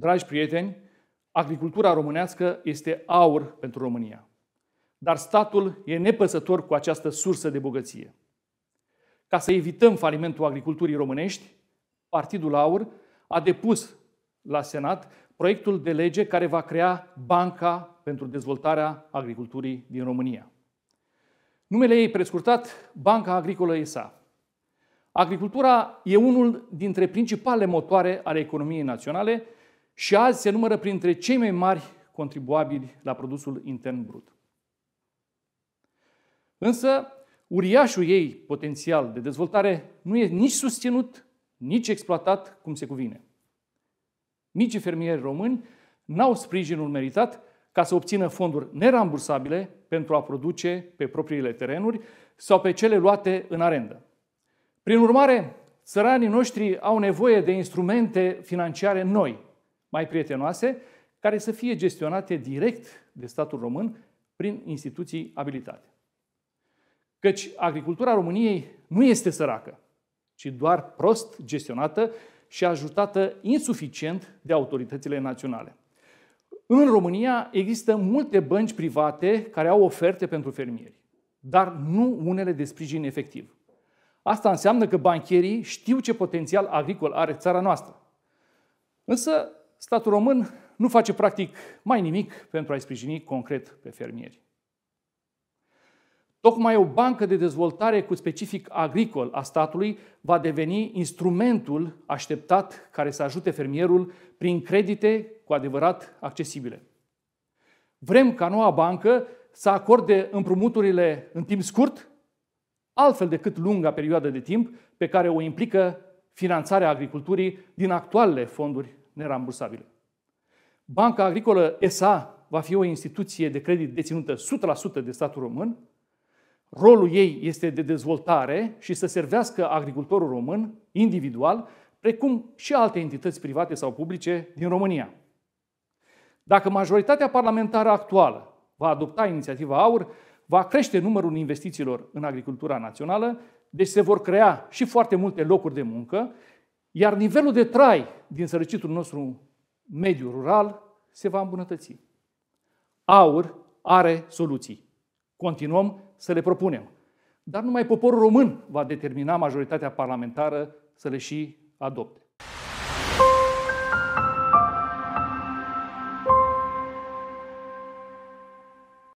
Dragi prieteni, agricultura românească este aur pentru România. Dar statul e nepăsător cu această sursă de bogăție. Ca să evităm falimentul agriculturii românești, Partidul Aur a depus la Senat proiectul de lege care va crea Banca pentru dezvoltarea agriculturii din România. Numele ei prescurtat, Banca Agricolă ESA. Agricultura e unul dintre principalele motoare ale economiei naționale și azi se numără printre cei mai mari contribuabili la produsul intern brut. Însă, uriașul ei potențial de dezvoltare nu e nici susținut, nici exploatat cum se cuvine. Mici fermieri români n-au sprijinul meritat ca să obțină fonduri nerambursabile pentru a produce pe propriile terenuri sau pe cele luate în arendă. Prin urmare, țăranii noștri au nevoie de instrumente financiare noi – mai prietenoase, care să fie gestionate direct de statul român prin instituții abilitate. Căci agricultura României nu este săracă, ci doar prost gestionată și ajutată insuficient de autoritățile naționale. În România există multe bănci private care au oferte pentru fermieri, dar nu unele de sprijin efectiv. Asta înseamnă că bancherii știu ce potențial agricol are țara noastră. Însă statul român nu face practic mai nimic pentru a-i sprijini concret pe fermieri. Tocmai o bancă de dezvoltare cu specific agricol a statului va deveni instrumentul așteptat care să ajute fermierul prin credite cu adevărat accesibile. Vrem ca noua bancă să acorde împrumuturile în timp scurt, altfel decât lunga perioadă de timp pe care o implică finanțarea agriculturii din actualele fonduri nerambursabile. Banca Agricolă SA va fi o instituție de credit deținută 100% de statul român. Rolul ei este de dezvoltare și să servească agricultorul român individual, precum și alte entități private sau publice din România. Dacă majoritatea parlamentară actuală va adopta inițiativa AUR, va crește numărul investițiilor în agricultura națională, deci se vor crea și foarte multe locuri de muncă iar nivelul de trai din sărăcitul nostru mediu rural se va îmbunătăți. Aur are soluții. Continuăm să le propunem. Dar numai poporul român va determina majoritatea parlamentară să le și adopte.